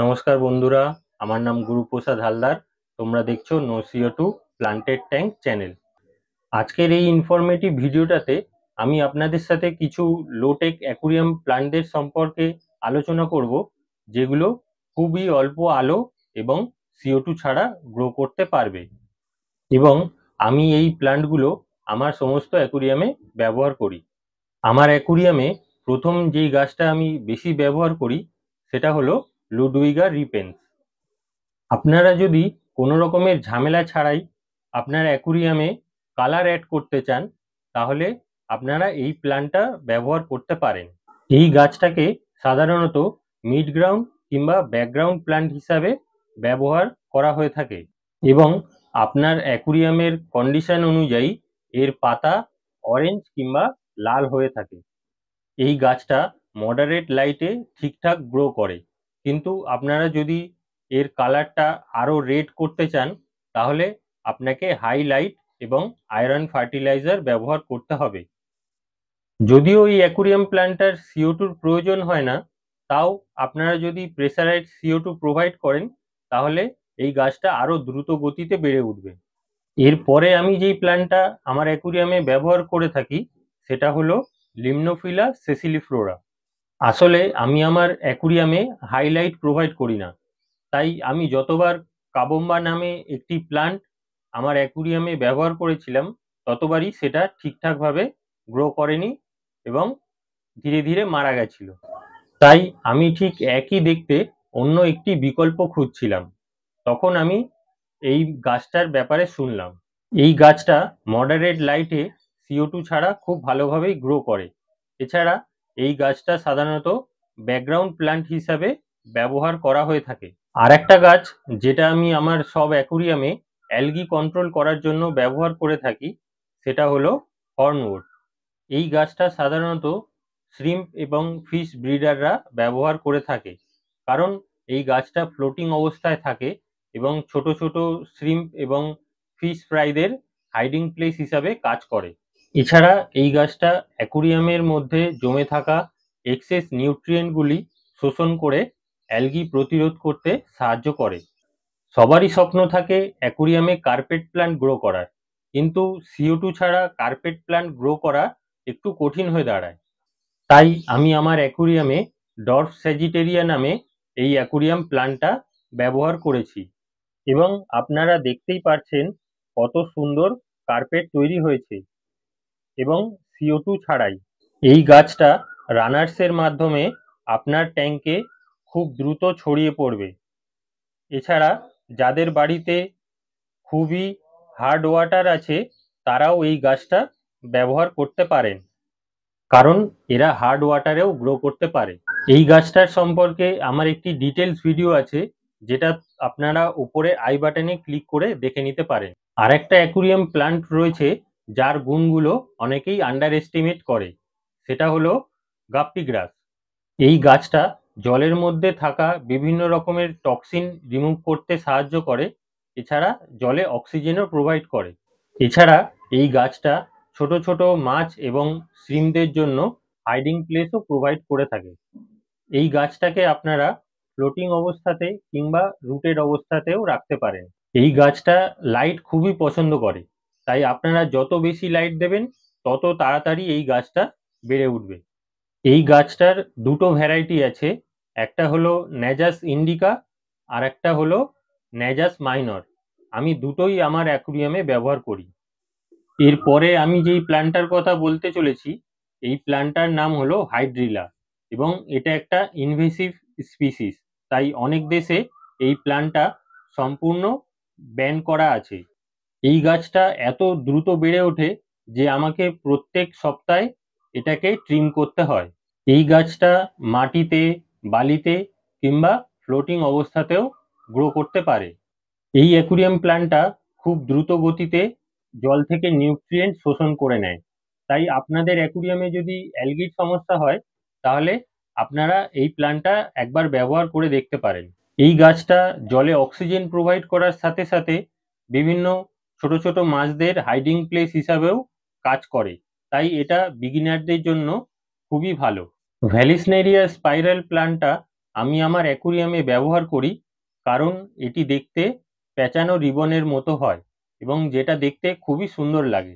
নমস্কার বন্ধুরা আমার নাম গুরুপ্রসাদ হালদার তোমরা দেখছো no CO two planted tank channel আজকের এই ইনফরমেটিভ ভিডিওটাতে আমি আপনাদের সাথে কিছু লোটেক অ্যাকুরিয়াম প্লান্টদের সম্পর্কে আলোচনা করব যেগুলো খুবই অল্প আলো এবং সিও টু ছাড়া গ্রো করতে পারবে এবং আমি এই প্লান্টগুলো আমার সমস্ত অ্যাকুরিয়ামে ব্যবহার করি আমার অ্যাকুরিয়ামে প্রথম যেই গাছটা আমি বেশি ব্যবহার করি সেটা হলো লুডুইগা রিপেন্স আপনারা যদি কোনো রকমের ঝামেলা ছাড়াই আপনার অ্যাকুরিয়ামে কালার অ্যাড করতে চান তাহলে আপনারা এই প্ল্যানটা ব্যবহার করতে পারেন এই গাছটাকে সাধারণত মিড গ্রাউন্ড কিংবা ব্যাকগ্রাউন্ড প্ল্যান্ট হিসাবে ব্যবহার করা হয়ে থাকে এবং আপনার অ্যাকুরিয়ামের কন্ডিশন অনুযায়ী এর পাতা অরেঞ্জ কিংবা লাল হয়ে থাকে এই গাছটা মডারেট লাইটে ঠিকঠাক গ্রো করে কিন্তু আপনারা যদি এর কালারটা আরও রেড করতে চান তাহলে আপনাকে হাইলাইট এবং আয়রন ফার্টিলাইজার ব্যবহার করতে হবে যদিও এই অ্যাকুরিয়াম প্ল্যান্টার সিও টুর প্রয়োজন হয় না তাও আপনারা যদি প্রেসারাইড সিও টু প্রোভাইড করেন তাহলে এই গাছটা আরও দ্রুত গতিতে বেড়ে উঠবে এরপরে আমি যেই প্ল্যান্টটা আমার অ্যাকুরিয়ামে ব্যবহার করে থাকি সেটা হলো লিমনোফিলা সেসিলিফ্লোরা আসলে আমি আমার অ্যাকুরিয়ামে হাইলাইট প্রোভাইড করি না তাই আমি যতবার কাবম্বা নামে একটি প্লান্ট আমার অ্যাকুরিয়ামে ব্যবহার করেছিলাম ততবারই সেটা ঠিকঠাকভাবে গ্রো করেনি এবং ধীরে ধীরে মারা গেছিল তাই আমি ঠিক একই দেখতে অন্য একটি বিকল্প খুঁজছিলাম তখন আমি এই গাছটার ব্যাপারে শুনলাম এই গাছটা মডারেট লাইটে সিও টু ছাড়া খুব ভালোভাবেই গ্রো করে এছাড়া এই গাছটা সাধারণত ব্যাকগ্রাউন্ড প্ল্যান্ট হিসাবে ব্যবহার করা হয়ে থাকে আর একটা আচ্ছা। গাছ যেটা আমি আমার সব অ্যাকুরিয়ামে অ্যালগি কন্ট্রোল করার জন্য ব্যবহার করে থাকি সেটা হলো হর্নউড এই গাছটা সাধারণত শ্রিম্প এবং ফিশ ব্রিডাররা ব্যবহার করে থাকে কারণ এই গাছটা ফ্লোটিং অবস্থায় থাকে এবং ছোট ছোট শ্রিম্প এবং ফিশ ফ্রাইদের হাইডিং প্লেস হিসাবে কাজ করে এছাড়া এই গাছটা অ্যাকুরিয়ামের মধ্যে জমে থাকা এক্সেস নিউট্রিয়েন্টগুলি শোষণ করে অ্যালগি প্রতিরোধ করতে সাহায্য করে সবারই স্বপ্ন থাকে অ্যাকুরিয়ামে কার্পেট প্ল্যান্ট গ্রো করার কিন্তু C O two carpet plant grow করা একটু কঠিন হয়ে দাঁড়ায় তাই আমি আমার অ্যাকুরিয়ামে ডর্ফ স্যাজিটেরিয়া নামে এই অ্যাকুরিয়াম প্ল্যান্টটা ব্যবহার করেছি এবং আপনারা দেখতেই পারছেন কত সুন্দর কার্পেট তৈরি হয়েছে এবং সিও টু ছাড়াই এই গাছটা রানার্সের মাধ্যমে আপনার ট্যাঙ্কে খুব দ্রুত ছড়িয়ে পড়বে এছাড়া যাদের বাড়িতে খুবই হার্ড ওয়াটার আছে তারাও এই গাছটা ব্যবহার করতে পারেন কারণ এরা হার্ড ওয়াটারেও গ্রো করতে পারে এই গাছটার সম্পর্কে আমার একটি ডিটেলস ভিডিও আছে যেটা আপনারা উপরে আই বাটনে ক্লিক করে দেখে নিতে পারেন আর একটা অ্যাকুরিয়াম প্লান্ট রয়েছে যার গুণগুলো অনেকেই আন্ডার এস্টিমেট করে সেটা হলো গাপ্পি গ্রাস এই গাছটা জলের মধ্যে থাকা বিভিন্ন রকমের টক্সিন রিমুভ করতে সাহায্য করে এছাড়া জলে অক্সিজেনও প্রোভাইড করে এছাড়া এই গাছটা ছোট ছোট মাছ এবং শ্রিমদের জন্য হাইডিং প্লেসও প্রোভাইড করে থাকে এই গাছটাকে আপনারা ফ্লোটিং অবস্থাতে কিংবা রুটেড অবস্থাতেও রাখতে পারেন এই গাছটা লাইট খুবই পছন্দ করে তাই আপনারা যত বেশি লাইট দেবেন তত তাড়াতাড়ি এই গাছটা বেড়ে উঠবে এই গাছটার দুটো ভ্যারাইটি আছে একটা হলো ন্যাজাস ইন্ডিকা আর একটা হলো ন্যাজাস মাইনর আমি দুটোই আমার অ্যাকুরিয়ামে ব্যবহার করি এরপরে আমি যেই প্ল্যান্টার কথা বলতে চলেছি এই প্ল্যান্টার নাম হলো হাইড্রিলা এবং এটা একটা ইনভেসিভ স্পিসিস তাই অনেক দেশে এই প্ল্যান্টটা সম্পূর্ণ ব্যান করা আছে এই গাছটা এত দ্রুত বেড়ে ওঠে যে আমাকে প্রত্যেক সপ্তাহে এটাকে ট্রিম করতে হয় এই গাছটা মাটিতে বালিতে কিংবা ফ্লোটিং অবস্থাতেও গ্রো করতে পারে এই অ্যাকুরিয়াম প্ল্যান্টটা খুব দ্রুত গতিতে জল থেকে নিউট্রিয়েন্ট শোষণ করে নেয় তাই আপনাদের অ্যাকুরিয়ামে যদি অ্যালগির সমস্যা হয় তাহলে আপনারা এই প্ল্যান্টটা একবার ব্যবহার করে দেখতে পারেন এই গাছটা জলে অক্সিজেন প্রোভাইড করার সাথে সাথে বিভিন্ন ছোট ছোট মাছদের হাইডিং প্লেস হিসাবেও কাজ করে তাই এটা বিগিনারদের জন্য খুবই ভালো ভ্যালিসনেরিয়া স্পাইরাল প্ল্যান্টটা আমি আমার অ্যাকুরিয়ামে ব্যবহার করি কারণ এটি দেখতে প্যাঁচানো রিবনের মতো হয় এবং যেটা দেখতে খুবই সুন্দর লাগে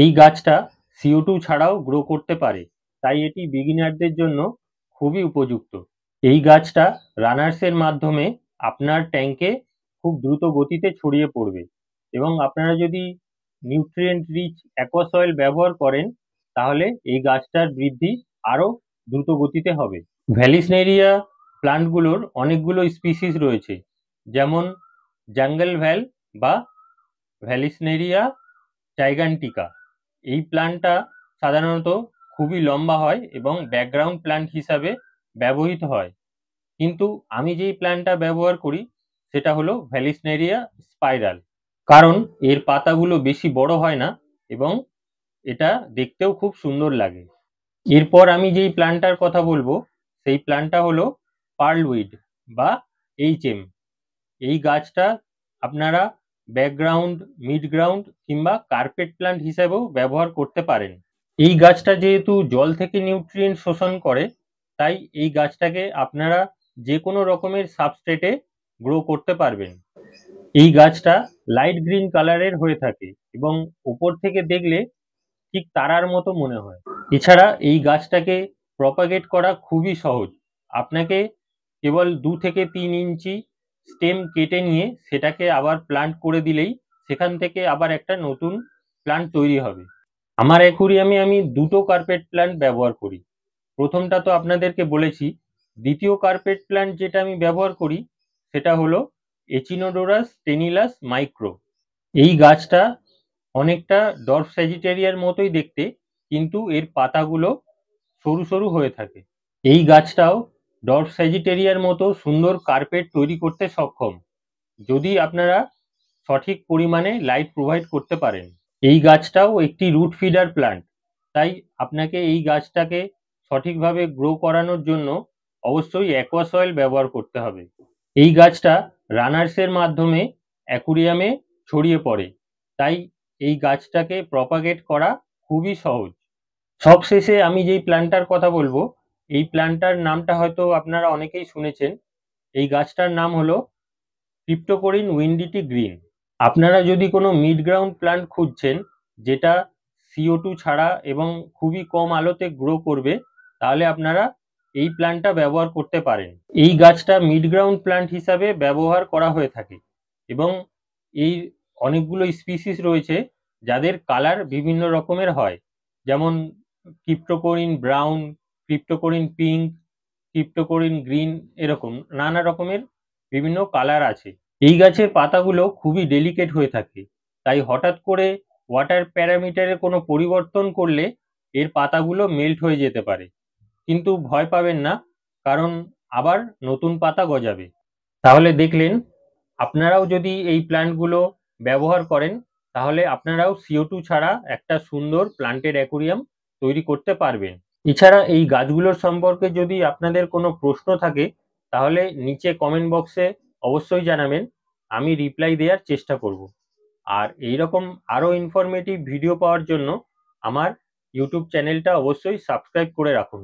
এই গাছটা সিও টু ছাড়াও গ্রো করতে পারে তাই এটি বিগিনারদের জন্য খুবই উপযুক্ত এই গাছটা রানার্সের মাধ্যমে আপনার ট্যাঙ্কে খুব দ্রুত গতিতে ছড়িয়ে পড়বে এবং আপনারা যদি নিউট্রিয়েন্ট রিচ অ্যাকোয়াসয়েল ব্যবহার করেন তাহলে এই গাছটার বৃদ্ধি আরও দ্রুত গতিতে হবে ভ্যালিসনেরিয়া প্লান্টগুলোর অনেকগুলো স্পিসিস রয়েছে যেমন জাঙ্গল ভ্যাল বা ভ্যালিসনেরিয়া টাইগান্টিকা এই প্লান্টটা সাধারণত খুবই লম্বা হয় এবং ব্যাকগ্রাউন্ড প্লান্ট হিসাবে ব্যবহৃত হয় কিন্তু আমি যেই প্ল্যান্টটা ব্যবহার করি সেটা হলো ভ্যালিসনেরিয়া স্পাইরাল কারণ এর পাতাগুলো বেশি বড় হয় না এবং এটা দেখতেও খুব সুন্দর লাগে এরপর আমি যেই প্ল্যান্টার কথা বলবো সেই প্ল্যান্টটা হলো পার্লউইড বা এইচএম এই গাছটা আপনারা ব্যাকগ্রাউন্ড মিডগ্রাউন্ড কিংবা কার্পেট প্ল্যান্ট হিসেবেও ব্যবহার করতে পারেন এই গাছটা যেহেতু জল থেকে নিউট্রিয়েন্ট শোষণ করে তাই এই গাছটাকে আপনারা যে কোনো রকমের সাবস্ট্রেটে গ্রো করতে পারবেন এই গাছটা লাইট গ্রিন কালারের হয়ে থাকে এবং উপর থেকে দেখলে ঠিক তারার মতো মনে হয় এছাড়া এই গাছটাকে প্রপাগেট করা খুবই সহজ আপনাকে কেবল দু থেকে তিন ইঞ্চি স্টেম কেটে নিয়ে সেটাকে আবার প্লান্ট করে দিলেই সেখান থেকে আবার একটা নতুন প্লান্ট তৈরি হবে আমার অ্যাকুরিয়ামে আমি দুটো কার্পেট প্ল্যান্ট ব্যবহার করি প্রথমটা তো আপনাদেরকে বলেছি দ্বিতীয় কার্পেট প্লান্ট যেটা আমি ব্যবহার করি সেটা হলো এচিনোডোরাস টেনিলাস মাইক্রো এই গাছটা অনেকটা ডর্ফ স্যাজিটেরিয়ার মতোই দেখতে কিন্তু এর পাতাগুলো সরু সরু হয়ে থাকে এই গাছটাও ডর্ফ স্যাজিটেরিয়ার মতো সুন্দর কার্পেট তৈরি করতে সক্ষম যদি আপনারা সঠিক পরিমাণে লাইট প্রোভাইড করতে পারেন এই গাছটাও একটি রুট ফিডার প্লান্ট তাই আপনাকে এই গাছটাকে সঠিকভাবে গ্রো করানোর জন্য অবশ্যই অ্যাকোয়াসয়েল ব্যবহার করতে হবে এই গাছটা রানার্সের মাধ্যমে অ্যাকুরিয়ামে ছড়িয়ে পড়ে তাই এই গাছটাকে প্রপাগেট করা খুবই সহজ সবশেষে আমি যেই প্ল্যান্টার কথা বলবো এই প্ল্যান্টার নামটা হয়তো আপনারা অনেকেই শুনেছেন এই গাছটার নাম হলো ক্রিপ্টোকোরিন উইন্ডিটি গ্রিন আপনারা যদি কোনো মিড গ্রাউন্ড প্ল্যান্ট খুঁজছেন যেটা সিও টু ছাড়া এবং খুবই কম আলোতে গ্রো করবে তাহলে আপনারা এই প্ল্যান্টটা ব্যবহার করতে পারেন এই গাছটা মিড গ্রাউন্ড প্ল্যান্ট হিসাবে ব্যবহার করা হয়ে থাকে এবং এই অনেকগুলো স্পিসিস রয়েছে যাদের কালার বিভিন্ন রকমের হয় যেমন cryptocoryne brown cryptocoryne pink cryptocoryne green এরকম নানা রকমের বিভিন্ন কালার আছে এই গাছের পাতাগুলো খুবই ডেলিকেট হয়ে থাকে তাই হঠাৎ করে ওয়াটার প্যারামিটারের কোনো পরিবর্তন করলে এর পাতাগুলো মেল্ট হয়ে যেতে পারে কিন্তু ভয় পাবেন না কারণ আবার নতুন পাতা গজাবে তাহলে দেখলেন আপনারাও যদি এই প্ল্যান্টগুলো ব্যবহার করেন তাহলে আপনারাও সিও টু ছাড়া একটা সুন্দর প্ল্যান্টেড অ্যাকুরিয়াম তৈরি করতে পারবেন এছাড়া এই গাছগুলোর সম্পর্কে যদি আপনাদের কোনো প্রশ্ন থাকে তাহলে নিচে কমেন্ট বক্সে অবশ্যই জানাবেন আমি রিপ্লাই দেওয়ার চেষ্টা করব আর এই রকম আরও ইনফরমেটিভ ভিডিও পাওয়ার জন্য আমার ইউটিউব চ্যানেলটা অবশ্যই সাবস্ক্রাইব করে রাখুন